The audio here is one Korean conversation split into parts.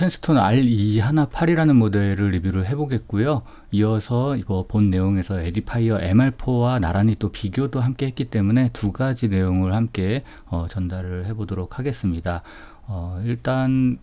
캔스톤 R218이라는 모델을 리뷰를 해보겠고요. 이어서 이거 본 내용에서 에디파이어 MR4와 나란히 또 비교도 함께 했기 때문에 두 가지 내용을 함께 어, 전달을 해보도록 하겠습니다. 어, 일단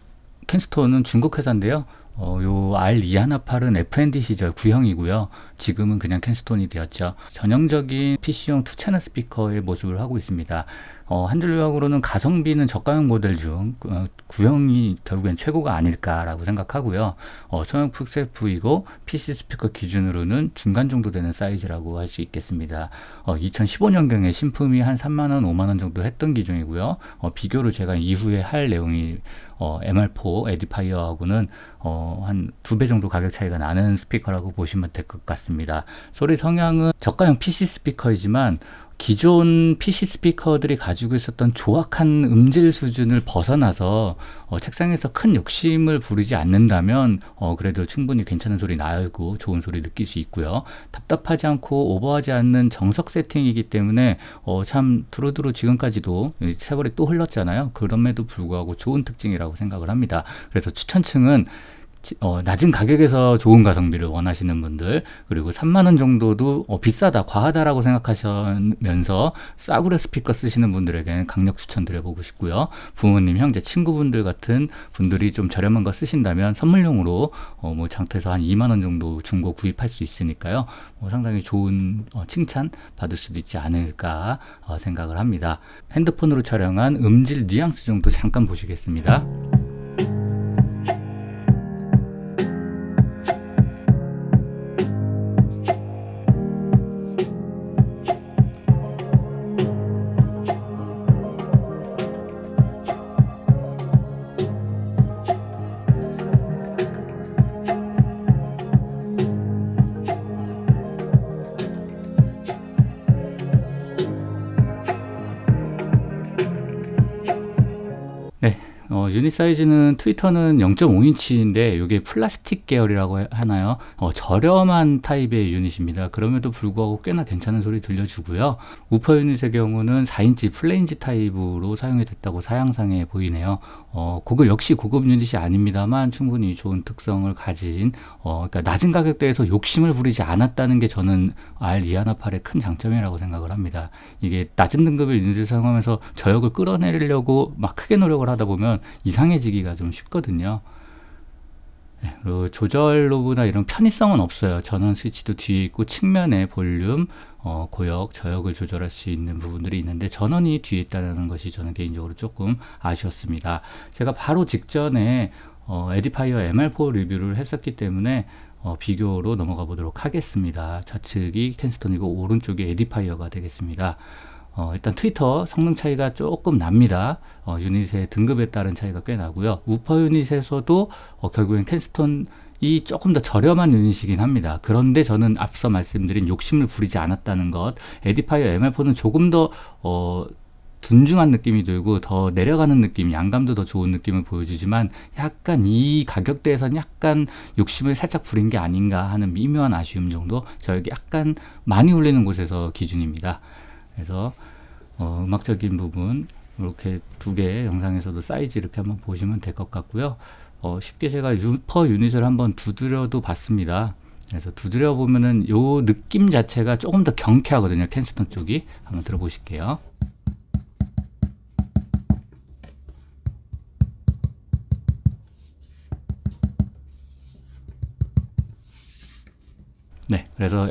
캔스톤은 중국 회사인데요. 어, 요 R218은 FND 시절 구형이고요. 지금은 그냥 캔스톤이 되었죠. 전형적인 PC용 투 채널 스피커의 모습을 하고 있습니다. 어, 한 줄 요약으로는 가성비는 저가형 모델 중 어, 구형이 결국엔 최고가 아닐까라고 생각하고요. 어, 소형 픽셀프이고 PC 스피커 기준으로는 중간 정도 되는 사이즈라고 할 수 있겠습니다. 어, 2015년경에 신품이 한 3만원, 5만원 정도 했던 기준이고요. 어, 비교를 제가 이후에 할 내용이 어, MR4 에디파이어하고는 어, 한 두 배 정도 가격 차이가 나는 스피커라고 보시면 될 것 같습니다. 소리 성향은 저가형 PC 스피커이지만 기존 PC 스피커들이 가지고 있었던 조악한 음질 수준을 벗어나서 어, 책상에서 큰 욕심을 부리지 않는다면 어, 그래도 충분히 괜찮은 소리 나고 좋은 소리 느낄 수 있고요. 답답하지 않고 오버하지 않는 정석 세팅이기 때문에 어, 참 두루두루 지금까지도 세월이 또 흘렀잖아요. 그럼에도 불구하고 좋은 특징이라고 생각을 합니다. 그래서 추천층은 어, 낮은 가격에서 좋은 가성비를 원하시는 분들 그리고 3만 원 정도도 어, 비싸다 과하다라고 생각하시면서 싸구려 스피커 쓰시는 분들에게는 강력 추천드려보고 싶고요 부모님 형제 친구분들 같은 분들이 좀 저렴한 거 쓰신다면 선물용으로 어, 뭐 장터에서 한 2만 원 정도 중고 구입할 수 있으니까요 어, 상당히 좋은 어, 칭찬 받을 수도 있지 않을까 어, 생각을 합니다 핸드폰으로 촬영한 음질 뉘앙스 정도 잠깐 보시겠습니다. 유닛 사이즈는 트위터는 0.5인치인데 이게 플라스틱 계열이라고 하나요? 어, 저렴한 타입의 유닛입니다. 그럼에도 불구하고 꽤나 괜찮은 소리 들려주고요. 우퍼 유닛의 경우는 4인치 플레인지 타입으로 사용이 됐다고 사양상에 보이네요. 어, 고급 역시 고급 유닛이 아닙니다만 충분히 좋은 특성을 가진 어, 그러니까 낮은 가격대에서 욕심을 부리지 않았다는 게 저는 R 이하나8의 큰 장점이라고 생각을 합니다. 이게 낮은 등급의 유닛을 사용하면서 저역을 끌어내리려고 막 크게 노력을 하다 보면 이상해지기가 좀 쉽거든요. 예, 그리고 조절 로브나 이런 편의성은 없어요. 전원 스위치도 뒤에 있고 측면에 볼륨, 어, 고역, 저역을 조절할 수 있는 부분들이 있는데 전원이 뒤에 있다는 것이 저는 개인적으로 조금 아쉬웠습니다. 제가 바로 직전에 어, 에디파이어 MR4 리뷰를 했었기 때문에 어, 비교로 넘어가 보도록 하겠습니다. 좌측이 캔스톤이고 오른쪽이 에디파이어가 되겠습니다. 어, 일단 트위터 성능 차이가 조금 납니다. 어, 유닛의 등급에 따른 차이가 꽤 나고요. 우퍼 유닛에서도 어, 결국엔 캔스톤 이 조금 더 저렴한 유닛이긴 합니다. 그런데 저는 앞서 말씀드린 욕심을 부리지 않았다는 것, 에디파이어 MR4는 조금 더 어, 둔중한 느낌이 들고 더 내려가는 느낌, 양감도 더 좋은 느낌을 보여주지만 약간 이 가격대에서는 약간 욕심을 살짝 부린 게 아닌가 하는 미묘한 아쉬움 정도 저에게 약간 많이 울리는 곳에서 기준입니다. 그래서 어, 음악적인 부분 이렇게 두 개 영상에서도 사이즈 이렇게 한번 보시면 될 것 같고요. 어, 쉽게 제가 유, 퍼 유닛을 한번 두드려도 봤습니다. 그래서 두드려 보면은 요 느낌 자체가 조금 더 경쾌하거든요. 캔스톤 쪽이 한번 들어보실게요. 네, 그래서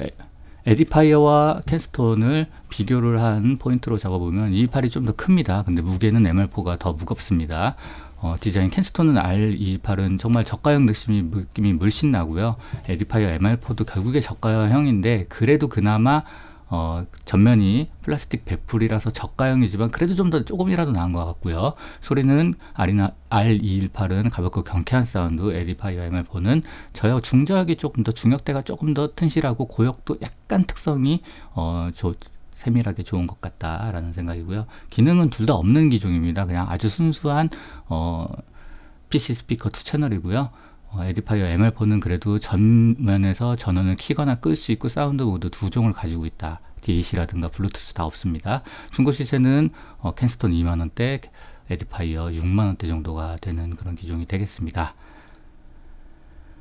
에디파이어와 캔스톤을 비교를 한 포인트로 잡아보면 이8이좀 더 큽니다. 근데 무게는 m l 4가더 무겁습니다. 어, 디자인 캔스톤은 R28은 정말 저가형 느낌이, 느낌이 물씬 나고요. 에디파이어 MR4도 결국에 저가형인데 그래도 그나마 어, 전면이 플라스틱 배풀이라서 저가형이지만 그래도 좀 더 조금이라도 나은 것 같고요. 소리는 R이나 R218은 가볍고 경쾌한 사운드, 에디파이어 MR4는 저역 중저역이 조금 더 중역대가 조금 더 튼실하고 고역도 약간 특성이 어, 저, 세밀하게 좋은 것 같다라는 생각이고요. 기능은 둘 다 없는 기종입니다. 그냥 아주 순수한 어, PC 스피커 2 채널이고요. 어, 에디파이어 ML4는 그래도 전면에서 전원을 키거나 끌 수 있고 사운드 모드 두 종을 가지고 있다. DAC라든가 블루투스 다 없습니다. 중고 시세는 어, 캔스톤 2만원대, 에디파이어 6만원대 정도가 되는 그런 기종이 되겠습니다.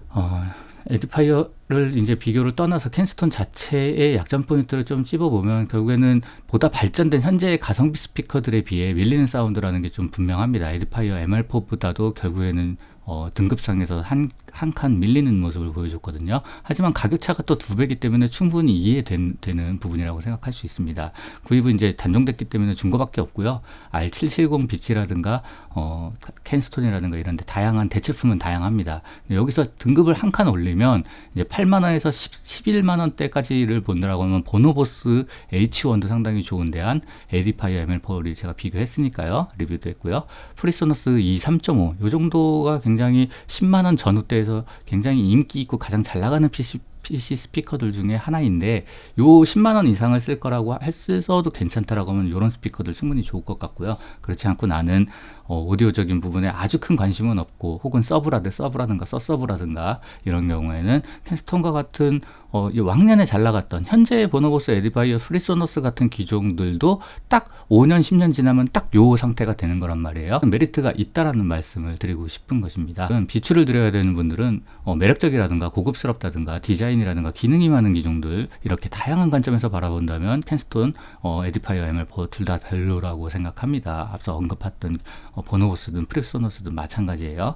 어, 에드파이어를 이제 비교를 떠나서 캔스톤 자체의 약점 포인트를 좀 찝어보면 결국에는 보다 발전된 현재의 가성비 스피커들에 비해 밀리는 사운드라는 게 좀 분명합니다. 에듀파이어 MR4보다도 결국에는 어, 등급상에서 한 한 칸 밀리는 모습을 보여줬거든요. 하지만 가격차가 또 두 배기 이 때문에 충분히 이해되는 부분이라고 생각할 수 있습니다. 구입은 이제 단종됐기 때문에 중고밖에 없고요. R770 빛이라든가 어, 캔스톤이라든가 이런 데 다양한 대체품은 다양합니다. 여기서 등급을 한 칸 올리면 이제 8만원에서 11만원대까지를 본다라고 하면 보노보스 H1도 상당히 좋은 대한 에디파이어 ML4를 제가 비교했으니까요. 리뷰도 했고요. 프리소너스 2, 3 5 요 정도가 굉장히 굉장히 10만 원 전후대에서 굉장히 인기 있고 가장 잘 나가는 PC PC 스피커들 중에 하나인데 요 10만 원 이상을 쓸 거라고 했어도 괜찮다라고 하면 요런 스피커들 충분히 좋을 것 같고요. 그렇지 않고 나는 어, 오디오적인 부분에 아주 큰 관심은 없고 혹은 서브라든 서브라든가 서서브라든가 이런 경우에는 캔스톤과 같은 어, 이 왕년에 잘 나갔던 현재의 보너보스 에디바이어 프리소노스 같은 기종들도 딱 5년 10년 지나면 딱 요 상태가 되는 거란 말이에요 메리트가 있다라는 말씀을 드리고 싶은 것입니다 비추를 드려야 되는 분들은 어, 매력적이라든가 고급스럽다든가 디자인이라든가 기능이 많은 기종들 이렇게 다양한 관점에서 바라본다면 캔스톤 어, 에디파이어 M을 둘다 별로라고 생각합니다 앞서 언급했던 어, 보너보스든 프리소노스든 마찬가지예요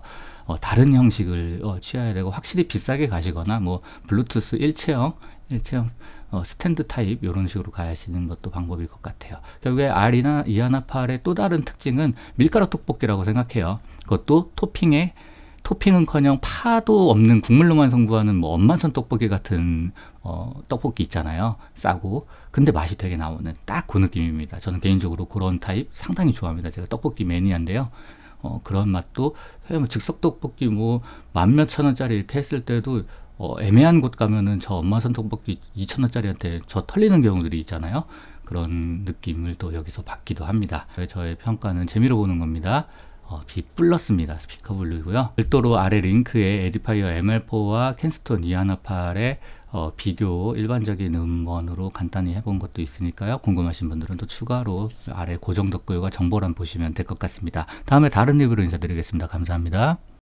어, 다른 형식을 어, 취해야 되고 확실히 비싸게 가시거나 뭐 블루투스 일체형 일체형 어, 스탠드 타입 이런 식으로 가시는 것도 방법일 것 같아요. 결국에 알이나 이하나팔의 또 다른 특징은 밀가루 떡볶이라고 생각해요. 그것도 토핑에 토핑은커녕 파도 없는 국물로만 성부하는 뭐 엄마선 떡볶이 같은 어, 떡볶이 있잖아요. 싸고 근데 맛이 되게 나오는 딱 그 느낌입니다. 저는 개인적으로 그런 타입 상당히 좋아합니다. 제가 떡볶이 매니아인데요. 어, 그런 맛도 즉석 예, 떡볶이 뭐, 뭐 만 몇천 원짜리 이렇게 했을 때도 어, 애매한 곳 가면은 저 엄마선 떡볶이 2천 원짜리한테 저 털리는 경우들이 있잖아요. 그런 느낌을 또 여기서 받기도 합니다. 저의 평가는 재미로 보는 겁니다. 어, B 플러스입니다. 스피커 블루이고요. 별도로 아래 링크에 에디파이어 ML4와 캔스톤 이하나팔의 어, 비교 일반적인 음원으로 간단히 해본 것도 있으니까요. 궁금하신 분들은 또 추가로 아래 고정 댓글과 정보란 보시면 될 것 같습니다. 다음에 다른 리뷰로 인사드리겠습니다. 감사합니다.